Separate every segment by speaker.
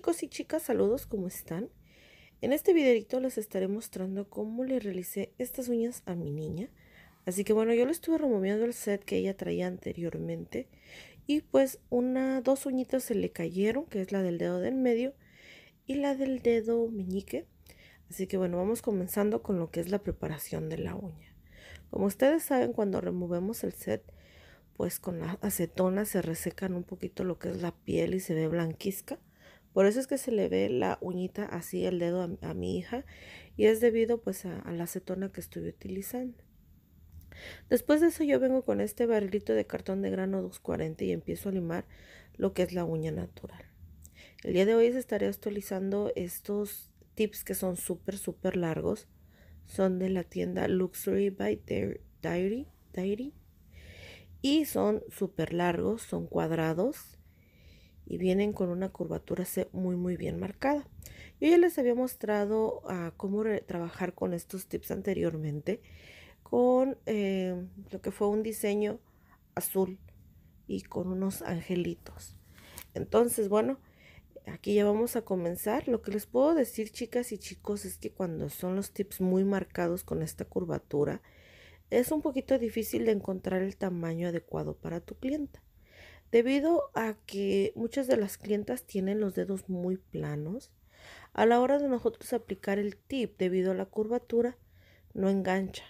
Speaker 1: chicos y chicas, saludos, ¿cómo están? En este videito les estaré mostrando cómo le realicé estas uñas a mi niña. Así que bueno, yo le estuve removiendo el set que ella traía anteriormente y pues una, dos uñitas se le cayeron, que es la del dedo del medio y la del dedo meñique. Así que bueno, vamos comenzando con lo que es la preparación de la uña. Como ustedes saben, cuando removemos el set, pues con la acetona se resecan un poquito lo que es la piel y se ve blanquizca. Por eso es que se le ve la uñita así, el dedo a, mi hija, y es debido pues a, la acetona que estuve utilizando. Después de eso yo vengo con este barrilito de cartón de grano 240 y empiezo a limar lo que es la uña natural. El día de hoy estaré actualizando estos tips que son súper, súper largos. Son de la tienda Luxury by Diary. Diary y son súper largos, son cuadrados y vienen con una curvatura muy muy bien marcada. Yo ya les había mostrado ah, cómo trabajar con estos tips anteriormente con eh, lo que fue un diseño azul y con unos angelitos. Entonces, bueno, aquí ya vamos a comenzar. Lo que les puedo decir, chicas y chicos, es que cuando son los tips muy marcados con esta curvatura, es un poquito difícil de encontrar el tamaño adecuado para tu clienta. Debido a que muchas de las clientas tienen los dedos muy planos, a la hora de nosotros aplicar el tip debido a la curvatura, no engancha.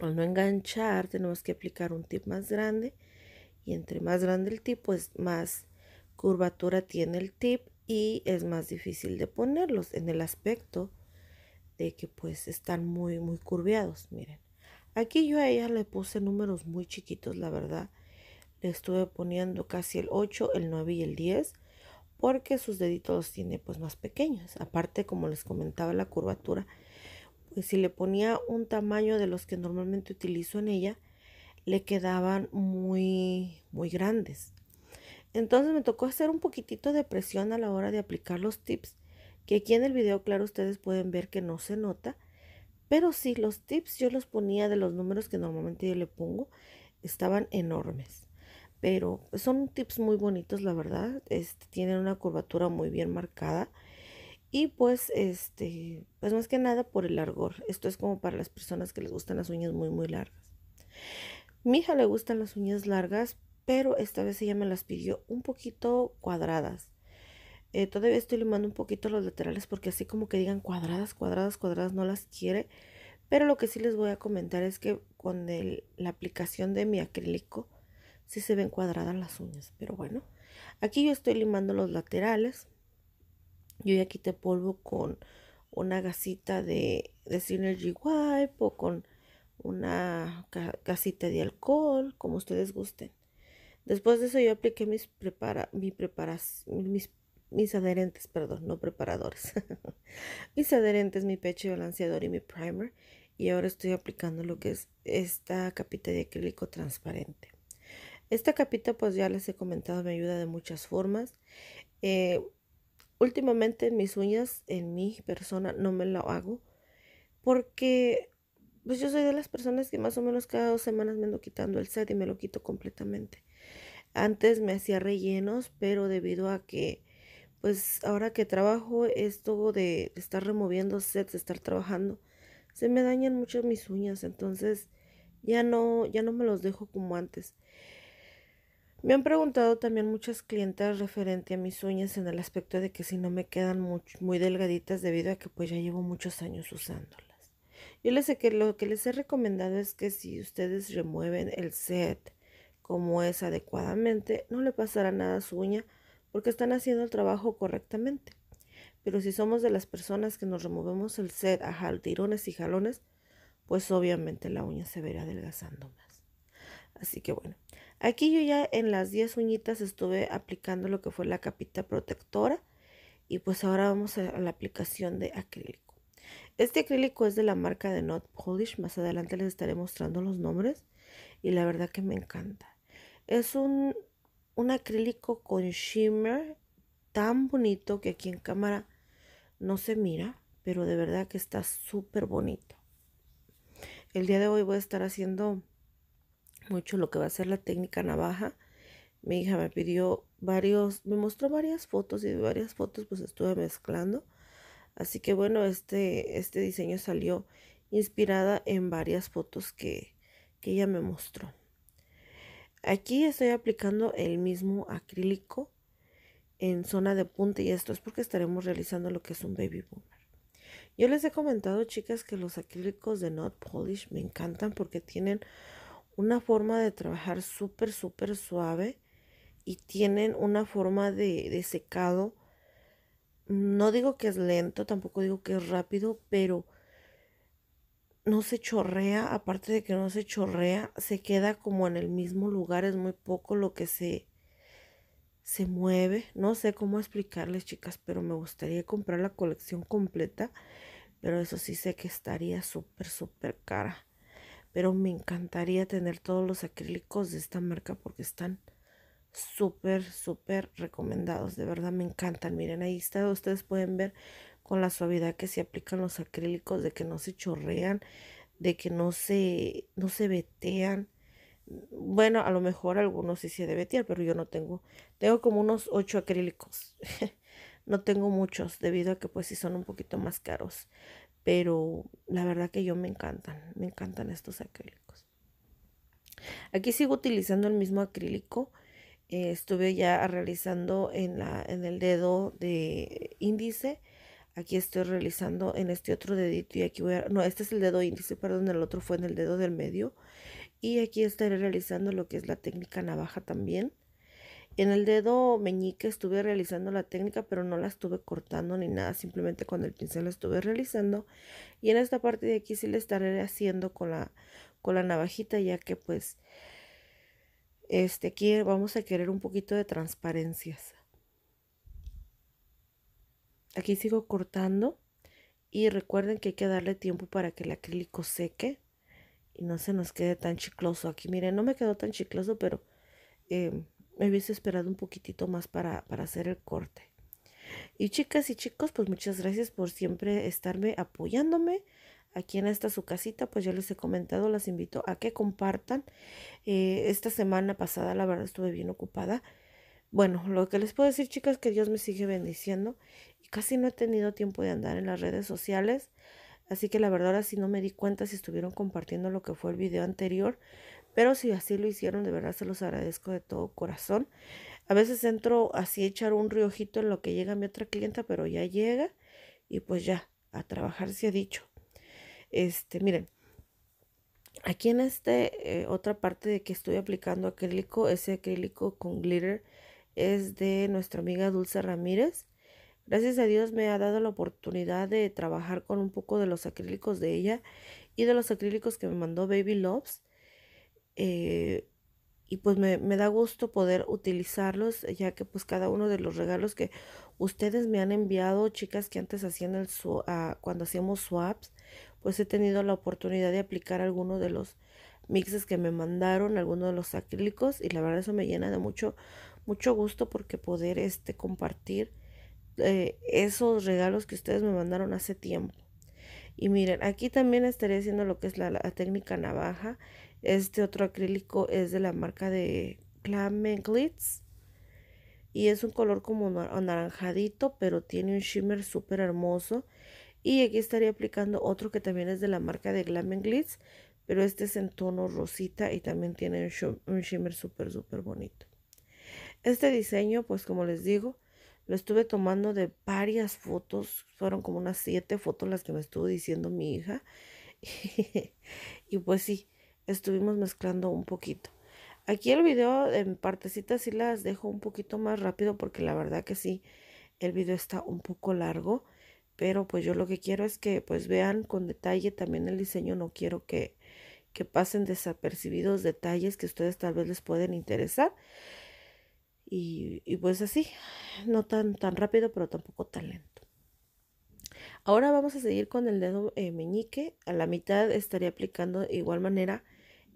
Speaker 1: Al no enganchar, tenemos que aplicar un tip más grande y entre más grande el tip, pues más curvatura tiene el tip y es más difícil de ponerlos en el aspecto de que pues están muy muy curveados, miren. Aquí yo a ella le puse números muy chiquitos, la verdad le estuve poniendo casi el 8, el 9 y el 10 porque sus deditos los tiene pues más pequeños. Aparte, como les comentaba, la curvatura, pues, si le ponía un tamaño de los que normalmente utilizo en ella, le quedaban muy, muy grandes. Entonces me tocó hacer un poquitito de presión a la hora de aplicar los tips, que aquí en el video, claro, ustedes pueden ver que no se nota, pero sí, los tips yo los ponía de los números que normalmente yo le pongo, estaban enormes pero son tips muy bonitos, la verdad. Este, tienen una curvatura muy bien marcada. Y pues, este, pues, más que nada por el largor. Esto es como para las personas que les gustan las uñas muy, muy largas. Mi hija le gustan las uñas largas, pero esta vez ella me las pidió un poquito cuadradas. Eh, todavía estoy limando un poquito los laterales porque así como que digan cuadradas, cuadradas, cuadradas, no las quiere. Pero lo que sí les voy a comentar es que con la aplicación de mi acrílico, sí se ven cuadradas las uñas, pero bueno. Aquí yo estoy limando los laterales. Yo ya quité polvo con una gasita de, de Synergy Wipe o con una gasita de alcohol, como ustedes gusten. Después de eso yo apliqué mis, prepara, mis, mis adherentes, perdón, no preparadores. mis adherentes, mi pecho balanceador y mi primer. Y ahora estoy aplicando lo que es esta capita de acrílico transparente. Esta capita pues ya les he comentado me ayuda de muchas formas. Eh, últimamente mis uñas en mi persona no me la hago porque pues yo soy de las personas que más o menos cada dos semanas me ando quitando el set y me lo quito completamente. Antes me hacía rellenos, pero debido a que pues ahora que trabajo esto de estar removiendo sets, de estar trabajando, se me dañan mucho mis uñas, entonces ya no ya no me los dejo como antes. Me han preguntado también muchas clientas referente a mis uñas en el aspecto de que si no me quedan muy, delgaditas debido a que pues ya llevo muchos años usándolas. Yo les sé que lo que les he recomendado es que si ustedes remueven el set como es adecuadamente, no le pasará nada a su uña porque están haciendo el trabajo correctamente. Pero si somos de las personas que nos removemos el set a jal, tirones y jalones, pues obviamente la uña se verá adelgazando más. Así que bueno, aquí yo ya en las 10 uñitas estuve aplicando lo que fue la capita protectora y pues ahora vamos a la aplicación de acrílico. Este acrílico es de la marca de Not Polish, más adelante les estaré mostrando los nombres y la verdad que me encanta. Es un, un acrílico con shimmer tan bonito que aquí en cámara no se mira, pero de verdad que está súper bonito. El día de hoy voy a estar haciendo mucho lo que va a ser la técnica navaja. Mi hija me pidió varios, me mostró varias fotos y de varias fotos pues estuve mezclando. Así que bueno, este, este diseño salió inspirada en varias fotos que, ella me mostró. Aquí estoy aplicando el mismo acrílico en zona de punta y esto es porque estaremos realizando lo que es un baby boomer. Yo les he comentado, chicas, que los acrílicos de Not Polish me encantan porque tienen una forma de trabajar súper, súper suave y tienen una forma de, secado. No digo que es lento, tampoco digo que es rápido, pero no se chorrea, aparte de que no se chorrea, se queda como en el mismo lugar, es muy poco lo que se, se mueve. No sé cómo explicarles, chicas, pero me gustaría comprar la colección completa, pero eso sí sé que estaría súper, súper cara pero me encantaría tener todos los acrílicos de esta marca porque están súper, súper recomendados. De verdad me encantan. Miren, ahí está, ustedes pueden ver con la suavidad que se aplican los acrílicos, de que no se chorrean, de que no se, no se vetean. Bueno, a lo mejor algunos sí se debe vetear, pero yo no tengo. Tengo como unos 8 acrílicos. no tengo muchos debido a que pues sí son un poquito más caros pero la verdad que yo me encantan, me encantan estos acrílicos. Aquí sigo utilizando el mismo acrílico. Eh, estuve ya realizando en, en el dedo de índice. Aquí estoy realizando en este otro dedito y aquí voy a... No, este es el dedo índice, perdón, el otro fue en el dedo del medio. Y aquí estaré realizando lo que es la técnica navaja también. En el dedo meñique estuve realizando la técnica, pero no la estuve cortando ni nada, simplemente con el pincel la estuve realizando. Y en esta parte de aquí sí le estaré haciendo con la, con la navajita, ya que pues este, aquí vamos a querer un poquito de transparencias. Aquí sigo cortando y recuerden que hay que darle tiempo para que el acrílico seque y no se nos quede tan chicloso. Aquí miren, no me quedó tan chicloso, pero... Em, me hubiese esperado un poquitito más para, hacer el corte. Y chicas y chicos, pues muchas gracias por siempre estarme apoyándome aquí en esta su casita, pues ya les he comentado, las invito a que compartan. Eh, esta semana pasada, la verdad, estuve bien ocupada. Bueno, lo que les puedo decir, chicas, que Dios me sigue bendiciendo y casi no he tenido tiempo de andar en las redes sociales. Así que la verdad, ahora sí no me di cuenta si estuvieron compartiendo lo que fue el video anterior. Pero si así lo hicieron, de verdad se los agradezco de todo corazón. A veces entro así a echar un riojito en lo que llega mi otra clienta, pero ya llega y pues ya, a trabajar se ha dicho. Este, miren, aquí en este, eh, otra parte de que estoy aplicando acrílico, ese acrílico con glitter es de nuestra amiga Dulce Ramírez. Gracias a Dios me ha dado la oportunidad de trabajar con un poco de los acrílicos de ella y de los acrílicos que me mandó Baby Loves. Eh, y pues me, da gusto poder utilizarlos, ya que pues cada uno de los regalos que ustedes me han enviado, chicas que antes hacían el ah, cuando hacíamos swaps, pues he tenido la oportunidad de aplicar algunos de los mixes que me mandaron, algunos de los acrílicos, y la verdad eso me llena de mucho, mucho gusto porque poder este, compartir eh, esos regalos que ustedes me mandaron hace tiempo. Y miren, aquí también estaré haciendo lo que es la técnica navaja. Este otro acrílico es de la marca de Glam Glitz. Y es un color como anaranjadito, pero tiene un shimmer súper hermoso. Y aquí estaría aplicando otro que también es de la marca de Glam Glitz, pero este es en tono rosita y también tiene un, shimmer súper, súper bonito. Este diseño, pues como les digo, lo estuve tomando de varias fotos. Fueron como unas siete fotos las que me estuvo diciendo mi hija. y pues sí, estuvimos mezclando un poquito. Aquí el video en partecitas Y las dejo un poquito más rápido porque la verdad que sí, el video está un poco largo. Pero pues yo lo que quiero es que pues vean con detalle también el diseño. No quiero que, que pasen desapercibidos detalles que ustedes tal vez les pueden interesar. Y, pues así, no tan, tan rápido pero tampoco tan lento. Ahora vamos a seguir con el dedo eh, meñique. A la mitad estaría aplicando de igual manera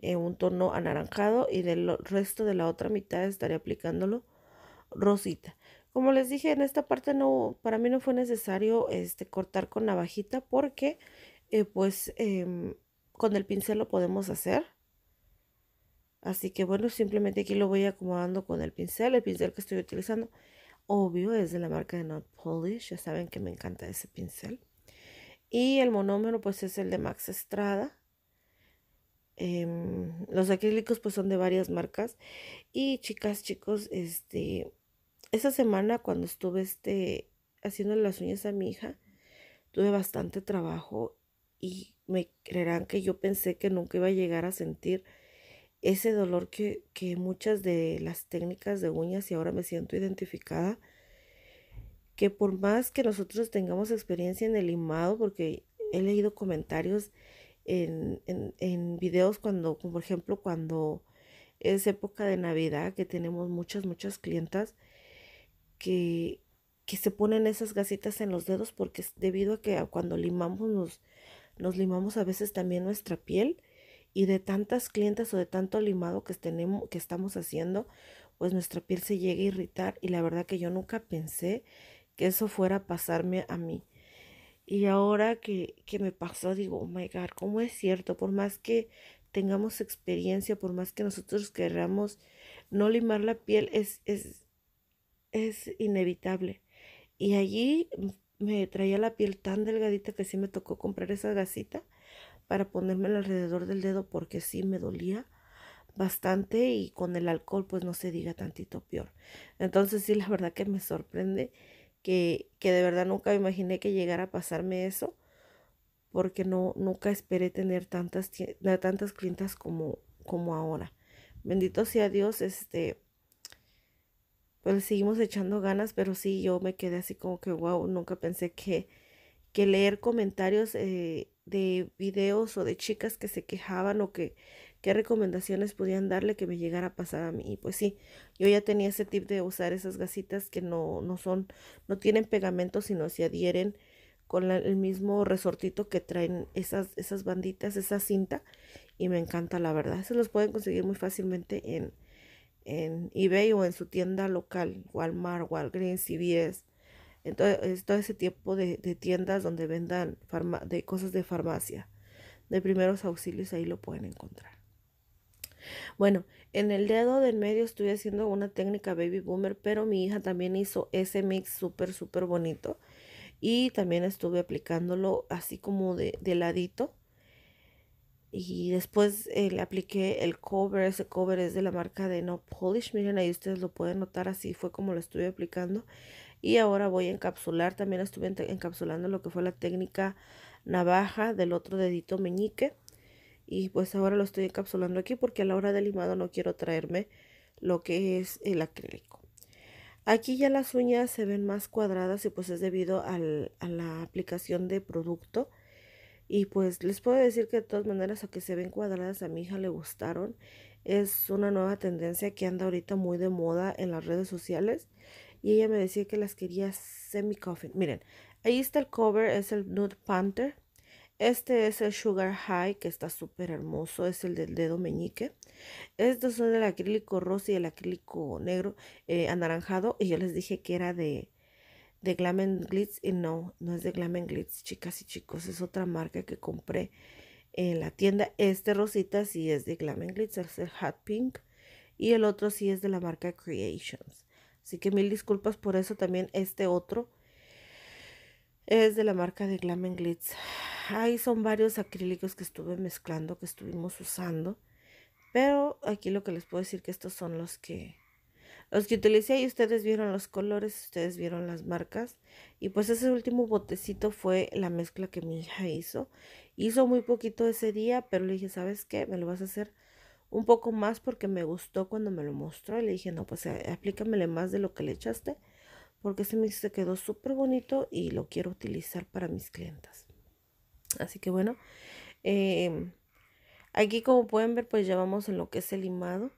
Speaker 1: un tono anaranjado y del resto de la otra mitad estaré aplicándolo rosita. Como les dije, en esta parte no, para mí no fue necesario este, cortar con navajita porque eh, pues em, con el pincel lo podemos hacer. Así que bueno, simplemente aquí lo voy acomodando con el pincel, el pincel que estoy utilizando. Obvio, es de la marca de Not Polish, ya saben que me encanta ese pincel. Y el monómero pues es el de Max Estrada. Em, los acrílicos pues son de varias marcas. Y chicas, chicos, este, esta semana cuando estuve este, haciendo las uñas a mi hija, tuve bastante trabajo y me creerán que yo pensé que nunca iba a llegar a sentir ese dolor que, que muchas de las técnicas de uñas y ahora me siento identificada que por más que nosotros tengamos experiencia en el limado, porque he leído comentarios en, en, en videos cuando, como por ejemplo, cuando es época de Navidad, que tenemos muchas, muchas clientas que, se ponen esas gasitas en los dedos porque es debido a que cuando limamos nos, nos limamos a veces también nuestra piel y de tantas clientas o de tanto limado que, que estamos haciendo, pues nuestra piel se llega a irritar y la verdad que yo nunca pensé que eso fuera a pasarme a mí. Y ahora que, me pasó, digo, oh my God, ¿cómo es cierto? Por más que tengamos experiencia, por más que nosotros querramos no limar la piel, es, es, inevitable. Y allí me traía la piel tan delgadita que sí me tocó comprar esa gasita para ponerme alrededor del dedo porque sí me dolía bastante y con el alcohol pues no se diga tantito peor. Entonces sí, la verdad que me sorprende que, de verdad nunca imaginé que llegara a pasarme eso, porque no, nunca esperé tener tantas, tantas clientas como, como ahora. Bendito sea Dios, este, pues seguimos echando ganas, pero sí, yo me quedé así como que, wow, nunca pensé que, que leer comentarios eh, de videos o de chicas que se quejaban o que qué recomendaciones podían darle que me llegara a pasar a mí. pues sí, yo ya tenía ese tip de usar esas gasitas que no, no son, no tienen pegamento, sino se adhieren con el mismo resortito que traen esas, esas banditas, esa cinta. Y me encanta, la verdad. Se los pueden conseguir muy fácilmente en, en eBay o en su tienda local, Walmart, Walgreens, CVS. Entonces, todo ese tipo de, tiendas donde vendan de cosas de farmacia, de primeros auxilios, ahí lo pueden encontrar. Bueno, en el dedo del medio estoy haciendo una técnica baby boomer, pero mi hija también hizo ese mix súper, súper bonito. Y también estuve aplicándolo así como de, ladito. Y después eh, le apliqué el cover. Ese cover es de la marca de No Polish. Miren, ahí ustedes lo pueden notar. Así fue como lo estuve aplicando. Y ahora voy a encapsular. También estuve encapsulando lo que fue la técnica navaja del otro dedito meñique y pues ahora lo estoy encapsulando aquí porque a la hora del limado no quiero traerme lo que es el acrílico. Aquí ya las uñas se ven más cuadradas y pues es debido a la aplicación de producto. Y pues les puedo decir que de todas maneras, aunque se ven cuadradas, a mi hija le gustaron. Es una nueva tendencia que anda ahorita muy de moda en las redes sociales. Y ella me decía que las quería semi-coffin. Miren, ahí está el cover, es el Nude Panther. Este es el Sugar High, que está súper hermoso, es el del dedo meñique. Estos son el acrílico rosa y el acrílico negro eh, anaranjado. Y yo les dije que era de, de Glam Glitz. Y no, no es de Glam Glitz, chicas y chicos. Es otra marca que compré en la tienda. Este rosita sí es de Glam Glitz, es el Hot Pink. Y el otro sí es de la marca Creations. Así que mil disculpas por eso. También este otro es de la marca de Glam Glitz. Ahí son varios acrílicos que estuve mezclando, que estuvimos usando. Pero aquí lo que les puedo decir que estos son los que los que utilicé y ustedes vieron los colores, ustedes vieron las marcas. Y pues ese último botecito fue la mezcla que mi hija hizo. Hizo muy poquito ese día, pero le dije, ¿sabes qué? Me lo vas a hacer un poco más porque me gustó cuando me lo mostró. le dije, no, pues eh, aplícamele más de lo que le echaste porque ese me se quedó súper bonito y lo quiero utilizar para mis clientas. Así que bueno, em, aquí como pueden ver pues ya vamos en lo que es el limado.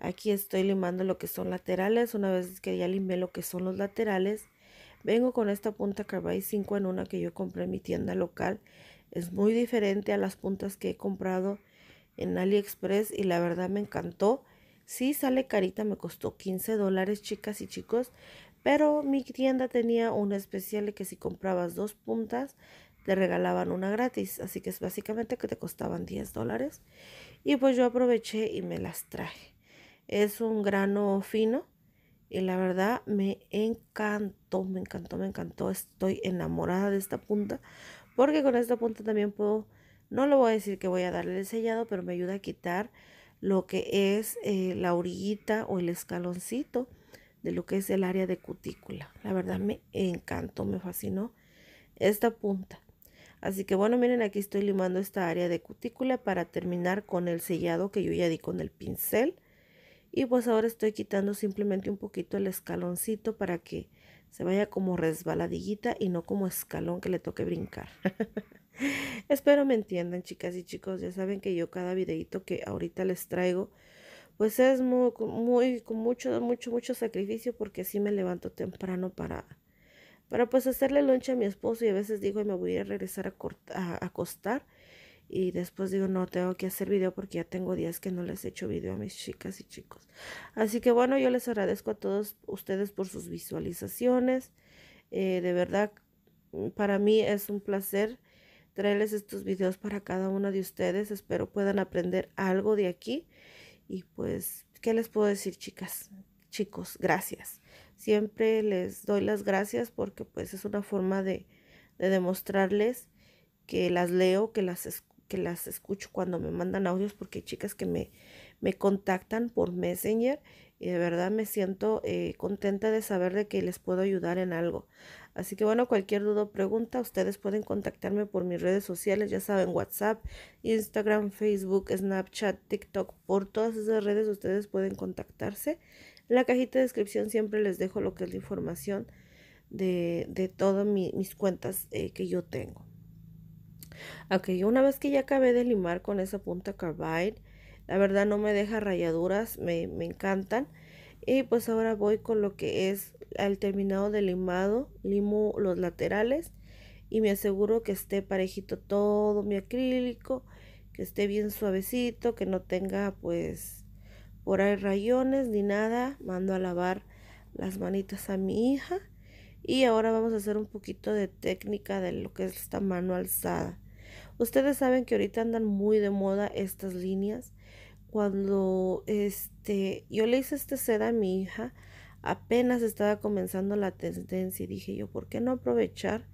Speaker 1: Aquí estoy limando lo que son laterales, una vez que ya limé lo que son los laterales, vengo con esta punta Carbide 5 en una que yo compré en mi tienda local. Es muy diferente a las puntas que he comprado en AliExpress y la verdad me encantó. Sí sale carita, me costó 15 dólares chicas y chicos, pero mi tienda tenía una especial de que si comprabas dos puntas, te regalaban una gratis. Así que es básicamente que te costaban 10 dólares. Y pues yo aproveché y me las traje. Es un grano fino. Y la verdad me encantó, me encantó, me encantó. Estoy enamorada de esta punta. Porque con esta punta también puedo, no lo voy a decir que voy a darle el sellado, pero me ayuda a quitar lo que es eh, la orillita o el escaloncito de lo que es el área de cutícula. La verdad me encantó, me fascinó esta punta. Así que bueno, miren, aquí estoy limando esta área de cutícula para terminar con el sellado que yo ya di con el pincel. Y pues ahora estoy quitando simplemente un poquito el escaloncito para que se vaya como resbaladillita y no como escalón que le toque brincar. Espero me entiendan, chicas y chicos. Ya saben que yo cada videito que ahorita les traigo pues es muy, con mucho, mucho, mucho sacrificio porque así me levanto temprano para, para pues hacerle lunch a mi esposo y a veces digo, me voy a regresar a, a acostar y después digo, no, tengo que hacer video porque ya tengo días que no les he hecho video a mis chicas y chicos. Así que bueno, yo les agradezco a todos ustedes por sus visualizaciones. Eh, de verdad, para mí es un placer traerles estos videos para cada uno de ustedes. Espero puedan aprender algo de aquí. Y pues, ¿qué les puedo decir, chicas? Chicos, gracias. Siempre les doy las gracias porque pues es una forma de, de demostrarles que las leo, que las, que las escucho cuando me mandan audios, porque hay chicas que me, me contactan por Messenger y de verdad me siento eh, contenta de saber de que les puedo ayudar en algo. Así que bueno, cualquier duda o pregunta, ustedes pueden contactarme por mis redes sociales, ya saben, WhatsApp, Instagram, Facebook, Snapchat, TikTok, por todas esas redes ustedes pueden contactarse. En la cajita de descripción siempre les dejo lo que es la información de, todas mis cuentas eh, que yo tengo. Ok, una vez que ya acabé de limar con esa punta carbide, la verdad no me deja rayaduras, me, me encantan. Y pues ahora voy con lo que es al terminado de limado, limo los laterales y me aseguro que esté parejito todo mi acrílico, que esté bien suavecito, que no tenga pues por ahí rayones ni nada. Mando a lavar las manitas a mi hija y ahora vamos a hacer un poquito de técnica de lo que es esta mano alzada. Ustedes saben que ahorita andan muy de moda estas líneas cuando este, yo le hice este set a mi hija, apenas estaba comenzando la tendencia y dije yo, ¿por qué no aprovechar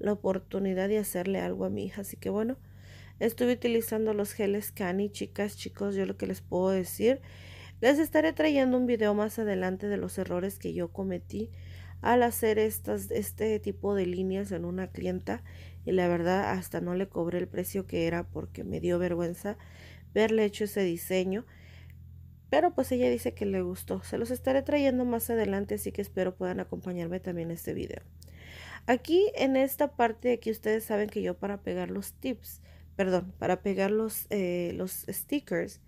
Speaker 1: la oportunidad de hacerle algo a mi hija? Así que bueno, estuve utilizando los geles Cani, chicas, chicos, yo lo que les puedo decir, les estaré trayendo un video más adelante de los errores que yo cometí al hacer estas, este tipo de líneas en una clienta y la verdad hasta no le cobré el precio que era porque me dio vergüenza verle hecho ese diseño. Pero pues ella dice que le gustó. Se los estaré trayendo más adelante, así que espero puedan acompañarme también en este video. Aquí en esta parte aquí ustedes saben que yo para pegar los tips, perdón, para pegar los, eh, los stickers,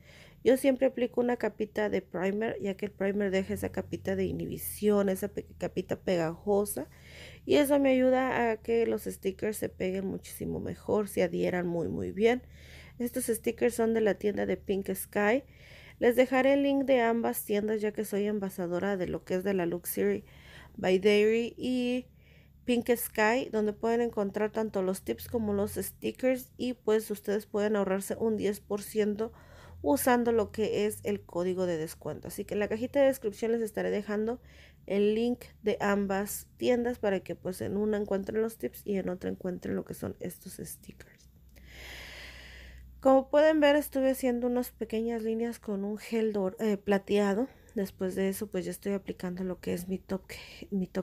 Speaker 1: yo siempre aplico una capita de primer, ya que el primer deja esa capita de inhibición, esa capita pegajosa. Y eso me ayuda a que los stickers se peguen muchísimo mejor, se adhieran muy muy bien. Estos stickers son de la tienda de Pink Sky. Les dejaré el link de ambas tiendas ya que soy envasadora de lo que es de la Luxury by Dairy y Pink Sky, donde pueden encontrar tanto los tips como los stickers y pues ustedes pueden ahorrarse un 10% usando lo que es el código de descuento. Así que en la cajita de descripción les estaré dejando el link de ambas tiendas para que pues en una encuentren los tips y en otra encuentren lo que son estos stickers. Como pueden ver, estuve haciendo unas pequeñas líneas con un gel eh, plateado. Después de eso, pues ya estoy aplicando lo que es mi top,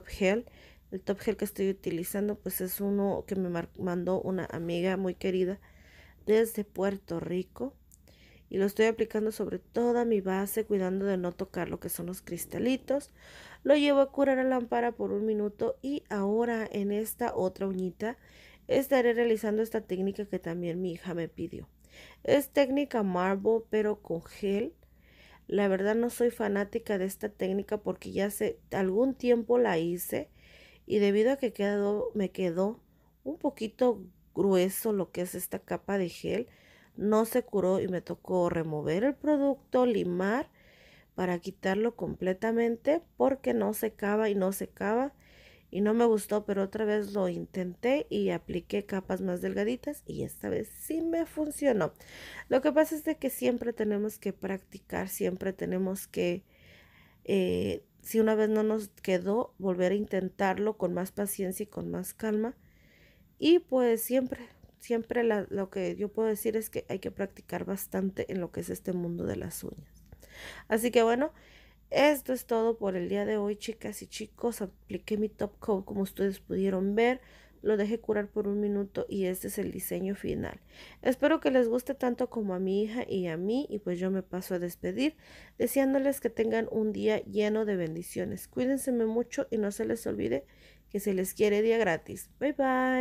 Speaker 1: gel. El top gel que estoy utilizando, pues es uno que me mandó una amiga muy querida desde Puerto Rico. Y lo estoy aplicando sobre toda mi base, cuidando de no tocar lo que son los cristalitos. Lo llevo a curar a lámpara por un minuto y ahora en esta otra uñita estaré realizando esta técnica que también mi hija me pidió. Es técnica marble pero con gel. La verdad no soy fanática de esta técnica porque ya hace algún tiempo la hice y debido a que me quedó un poquito grueso lo que es esta capa de gel, no se curó y me tocó remover el producto, limar para quitarlo completamente porque no secaba y no secaba y no me gustó, pero otra vez lo intenté y apliqué capas más delgaditas y esta vez sí me funcionó. Lo que pasa es de que siempre tenemos que practicar, siempre tenemos que, eh, si una vez no nos quedó, volver a intentarlo con más paciencia y con más calma. Y pues siempre, siempre lo que yo puedo decir es que hay que practicar bastante en lo que es este mundo de las uñas. Así que bueno, esto es todo por el día de hoy, chicas y chicos. Apliqué mi top coat como ustedes pudieron ver. Lo dejé curar por un minuto y este es el diseño final. Espero que les guste tanto como a mi hija y a mí y pues yo me paso a despedir deseándoles que tengan un día lleno de bendiciones. Cuídense mucho y no se les olvide que se les quiere día gratis. Bye bye.